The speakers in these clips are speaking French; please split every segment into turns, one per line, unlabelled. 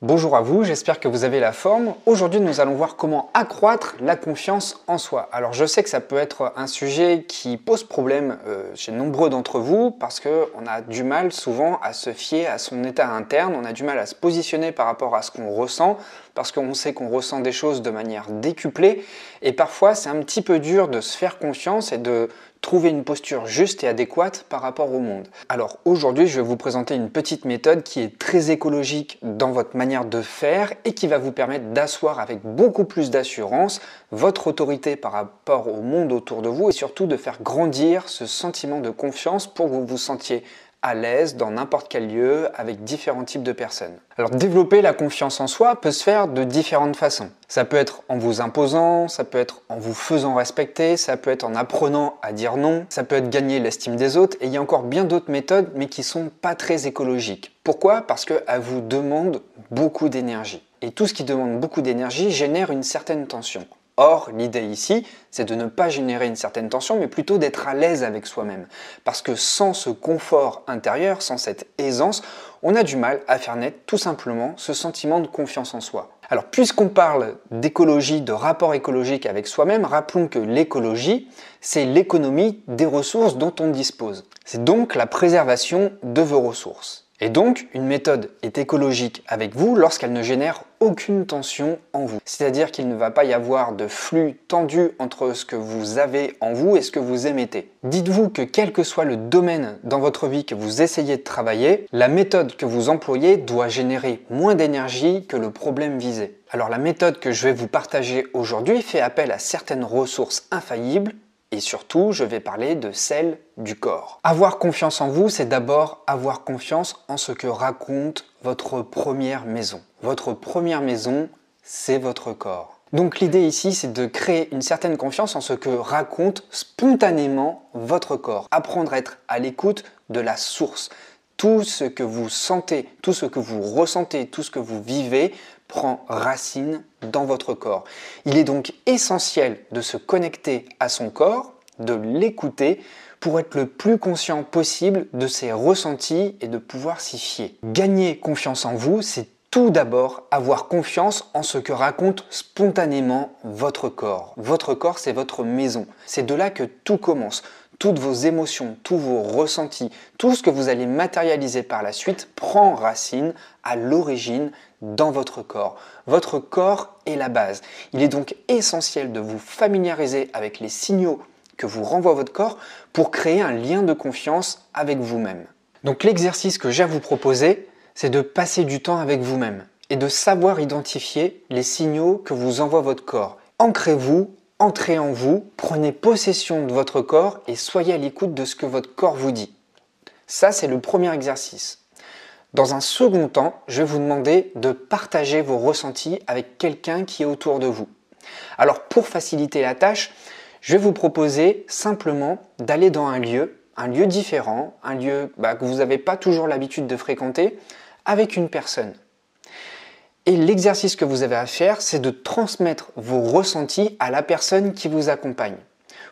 Bonjour à vous, j'espère que vous avez la forme. Aujourd'hui, nous allons voir comment accroître la confiance en soi. Alors, je sais que ça peut être un sujet qui pose problème euh, chez nombreux d'entre vous parce qu'on a du mal souvent à se fier à son état interne, on a du mal à se positionner par rapport à ce qu'on ressent parce qu'on sait qu'on ressent des choses de manière décuplée, et parfois c'est un petit peu dur de se faire confiance et de trouver une posture juste et adéquate par rapport au monde. Alors aujourd'hui, je vais vous présenter une petite méthode qui est très écologique dans votre manière de faire et qui va vous permettre d'asseoir avec beaucoup plus d'assurance votre autorité par rapport au monde autour de vous et surtout de faire grandir ce sentiment de confiance pour que vous vous sentiez à l'aise dans n'importe quel lieu avec différents types de personnes. Alors développer la confiance en soi peut se faire de différentes façons. Ça peut être en vous imposant, ça peut être en vous faisant respecter, ça peut être en apprenant à dire non, ça peut être gagner l'estime des autres et il y a encore bien d'autres méthodes mais qui sont pas très écologiques. Pourquoi Parce que qu'elles vous demande beaucoup d'énergie. Et tout ce qui demande beaucoup d'énergie génère une certaine tension. Or, l'idée ici, c'est de ne pas générer une certaine tension, mais plutôt d'être à l'aise avec soi-même. Parce que sans ce confort intérieur, sans cette aisance, on a du mal à faire naître tout simplement ce sentiment de confiance en soi. Alors, puisqu'on parle d'écologie, de rapport écologique avec soi-même, rappelons que l'écologie, c'est l'économie des ressources dont on dispose. C'est donc la préservation de vos ressources. Et donc, une méthode est écologique avec vous lorsqu'elle ne génère aucune tension en vous. C'est-à-dire qu'il ne va pas y avoir de flux tendu entre ce que vous avez en vous et ce que vous émettez. Dites-vous que quel que soit le domaine dans votre vie que vous essayez de travailler, la méthode que vous employez doit générer moins d'énergie que le problème visé. Alors la méthode que je vais vous partager aujourd'hui fait appel à certaines ressources infaillibles et surtout, je vais parler de celle du corps. Avoir confiance en vous, c'est d'abord avoir confiance en ce que raconte votre première maison. Votre première maison, c'est votre corps. Donc l'idée ici, c'est de créer une certaine confiance en ce que raconte spontanément votre corps. Apprendre à être à l'écoute de la source, tout ce que vous sentez, tout ce que vous ressentez, tout ce que vous vivez prend racine dans votre corps. Il est donc essentiel de se connecter à son corps, de l'écouter pour être le plus conscient possible de ses ressentis et de pouvoir s'y fier. Gagner confiance en vous, c'est tout d'abord avoir confiance en ce que raconte spontanément votre corps. Votre corps, c'est votre maison. C'est de là que tout commence toutes vos émotions, tous vos ressentis, tout ce que vous allez matérialiser par la suite prend racine à l'origine dans votre corps. Votre corps est la base. Il est donc essentiel de vous familiariser avec les signaux que vous renvoie votre corps pour créer un lien de confiance avec vous-même. Donc l'exercice que j'ai à vous proposer, c'est de passer du temps avec vous-même et de savoir identifier les signaux que vous envoie votre corps. Ancrez-vous Entrez en vous, prenez possession de votre corps et soyez à l'écoute de ce que votre corps vous dit. Ça, c'est le premier exercice. Dans un second temps, je vais vous demander de partager vos ressentis avec quelqu'un qui est autour de vous. Alors pour faciliter la tâche, je vais vous proposer simplement d'aller dans un lieu, un lieu différent, un lieu bah, que vous n'avez pas toujours l'habitude de fréquenter, avec une personne. Et l'exercice que vous avez à faire, c'est de transmettre vos ressentis à la personne qui vous accompagne.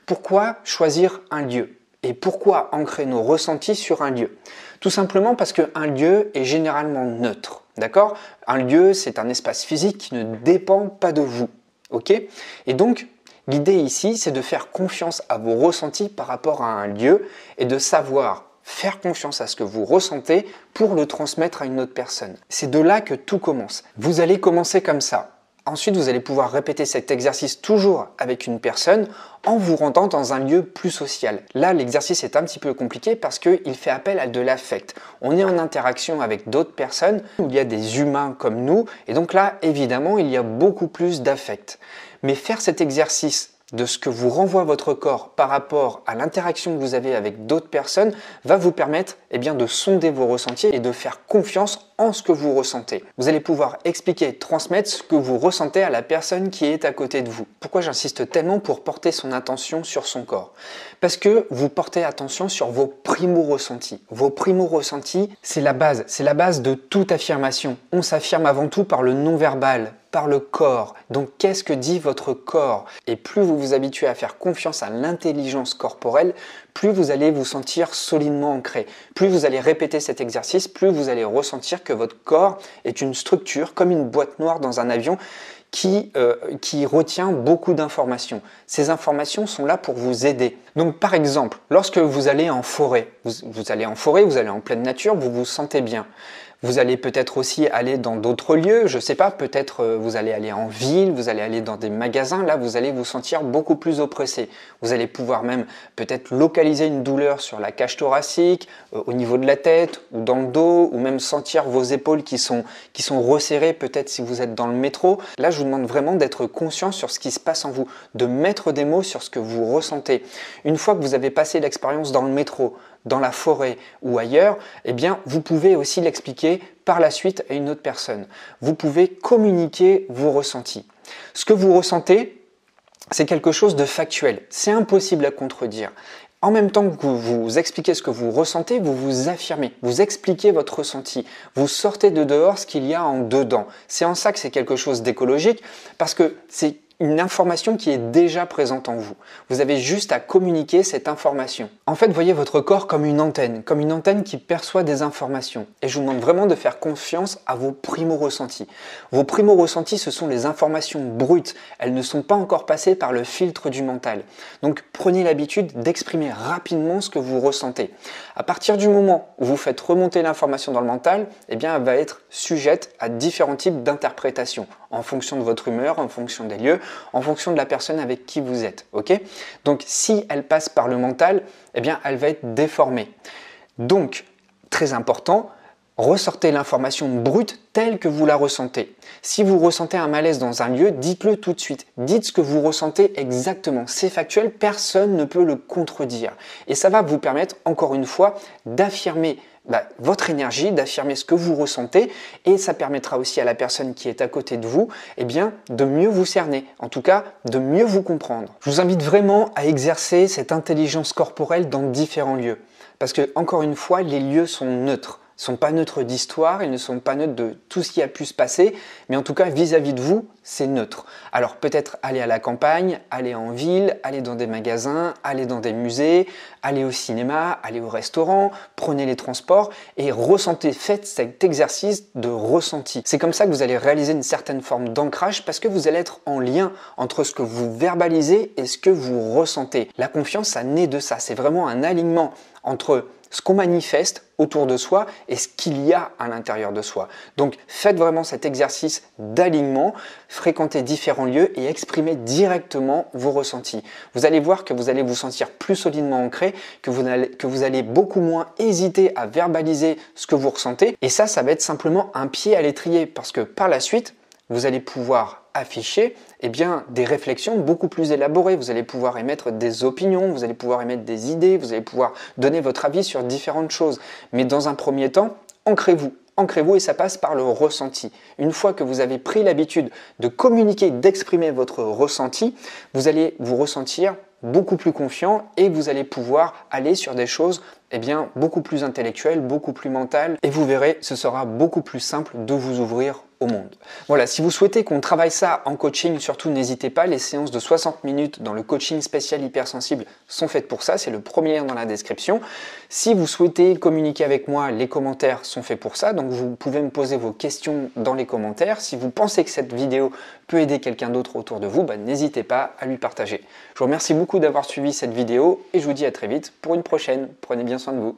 Pourquoi choisir un lieu Et pourquoi ancrer nos ressentis sur un lieu Tout simplement parce qu'un lieu est généralement neutre. D'accord Un lieu, c'est un espace physique qui ne dépend pas de vous. OK Et donc, l'idée ici, c'est de faire confiance à vos ressentis par rapport à un lieu et de savoir faire confiance à ce que vous ressentez pour le transmettre à une autre personne. C'est de là que tout commence. Vous allez commencer comme ça. Ensuite, vous allez pouvoir répéter cet exercice toujours avec une personne en vous rendant dans un lieu plus social. Là, l'exercice est un petit peu compliqué parce qu'il fait appel à de l'affect. On est en interaction avec d'autres personnes où il y a des humains comme nous et donc là, évidemment, il y a beaucoup plus d'affect. Mais faire cet exercice de ce que vous renvoie votre corps par rapport à l'interaction que vous avez avec d'autres personnes va vous permettre eh bien, de sonder vos ressentis et de faire confiance en ce que vous ressentez. Vous allez pouvoir expliquer, transmettre ce que vous ressentez à la personne qui est à côté de vous. Pourquoi j'insiste tellement pour porter son attention sur son corps Parce que vous portez attention sur vos primo-ressentis. Vos primo-ressentis, c'est la base, c'est la base de toute affirmation. On s'affirme avant tout par le non-verbal, le corps. Donc qu'est-ce que dit votre corps Et plus vous vous habituez à faire confiance à l'intelligence corporelle, plus vous allez vous sentir solidement ancré. Plus vous allez répéter cet exercice, plus vous allez ressentir que votre corps est une structure comme une boîte noire dans un avion qui, euh, qui retient beaucoup d'informations. Ces informations sont là pour vous aider. Donc par exemple, lorsque vous allez en forêt, vous, allez en forêt, vous allez en pleine nature, vous vous sentez bien. Vous allez peut-être aussi aller dans d'autres lieux, je ne sais pas, peut-être euh, vous allez aller en ville, vous allez aller dans des magasins, là vous allez vous sentir beaucoup plus oppressé. Vous allez pouvoir même peut-être localiser une douleur sur la cage thoracique, euh, au niveau de la tête ou dans le dos, ou même sentir vos épaules qui sont, qui sont resserrées peut-être si vous êtes dans le métro. Là, je vous demande vraiment d'être conscient sur ce qui se passe en vous, de mettre des mots sur ce que vous ressentez. Une fois que vous avez passé l'expérience dans le métro, dans la forêt ou ailleurs, eh bien, vous pouvez aussi l'expliquer par la suite à une autre personne. Vous pouvez communiquer vos ressentis. Ce que vous ressentez, c'est quelque chose de factuel. C'est impossible à contredire en même temps que vous, expliquez ce que vous ressentez, vous vous affirmez, vous expliquez votre ressenti, vous sortez de dehors ce qu'il y a en dedans. C'est en ça que c'est quelque chose d'écologique, parce que c'est une information qui est déjà présente en vous. Vous avez juste à communiquer cette information. En fait, voyez votre corps comme une antenne, comme une antenne qui perçoit des informations. Et je vous demande vraiment de faire confiance à vos primo-ressentis. Vos primo-ressentis, ce sont les informations brutes. Elles ne sont pas encore passées par le filtre du mental. Donc prenez l'habitude d'exprimer rapidement ce que vous ressentez. À partir du moment où vous faites remonter l'information dans le mental, eh bien, elle va être sujette à différents types d'interprétations en fonction de votre humeur, en fonction des lieux, en fonction de la personne avec qui vous êtes. ok Donc si elle passe par le mental, eh bien elle va être déformée. Donc, très important, ressortez l'information brute telle que vous la ressentez. Si vous ressentez un malaise dans un lieu, dites-le tout de suite. Dites ce que vous ressentez exactement. C'est factuel, personne ne peut le contredire. Et ça va vous permettre, encore une fois, d'affirmer bah, votre énergie, d'affirmer ce que vous ressentez, et ça permettra aussi à la personne qui est à côté de vous, eh bien, de mieux vous cerner, en tout cas, de mieux vous comprendre. Je vous invite vraiment à exercer cette intelligence corporelle dans différents lieux, parce que encore une fois, les lieux sont neutres sont pas neutres d'histoire, ils ne sont pas neutres de tout ce qui a pu se passer, mais en tout cas vis-à-vis -vis de vous, c'est neutre. Alors peut-être aller à la campagne, aller en ville, aller dans des magasins, aller dans des musées, aller au cinéma, aller au restaurant, prenez les transports et ressentez, faites cet exercice de ressenti. C'est comme ça que vous allez réaliser une certaine forme d'ancrage parce que vous allez être en lien entre ce que vous verbalisez et ce que vous ressentez. La confiance, ça naît de ça, c'est vraiment un alignement entre ce qu'on manifeste autour de soi et ce qu'il y a à l'intérieur de soi. Donc faites vraiment cet exercice d'alignement, fréquentez différents lieux et exprimez directement vos ressentis. Vous allez voir que vous allez vous sentir plus solidement ancré, que vous allez, que vous allez beaucoup moins hésiter à verbaliser ce que vous ressentez. Et ça, ça va être simplement un pied à l'étrier parce que par la suite, vous allez pouvoir afficher eh bien, des réflexions beaucoup plus élaborées. Vous allez pouvoir émettre des opinions, vous allez pouvoir émettre des idées, vous allez pouvoir donner votre avis sur différentes choses. Mais dans un premier temps, ancrez-vous. Ancrez-vous et ça passe par le ressenti. Une fois que vous avez pris l'habitude de communiquer, d'exprimer votre ressenti, vous allez vous ressentir beaucoup plus confiant et vous allez pouvoir aller sur des choses eh bien, beaucoup plus intellectuelles, beaucoup plus mentales et vous verrez, ce sera beaucoup plus simple de vous ouvrir monde. Voilà, si vous souhaitez qu'on travaille ça en coaching, surtout n'hésitez pas, les séances de 60 minutes dans le coaching spécial hypersensible sont faites pour ça, c'est le premier dans la description. Si vous souhaitez communiquer avec moi, les commentaires sont faits pour ça, donc vous pouvez me poser vos questions dans les commentaires. Si vous pensez que cette vidéo peut aider quelqu'un d'autre autour de vous, bah, n'hésitez pas à lui partager. Je vous remercie beaucoup d'avoir suivi cette vidéo et je vous dis à très vite pour une prochaine. Prenez bien soin de vous.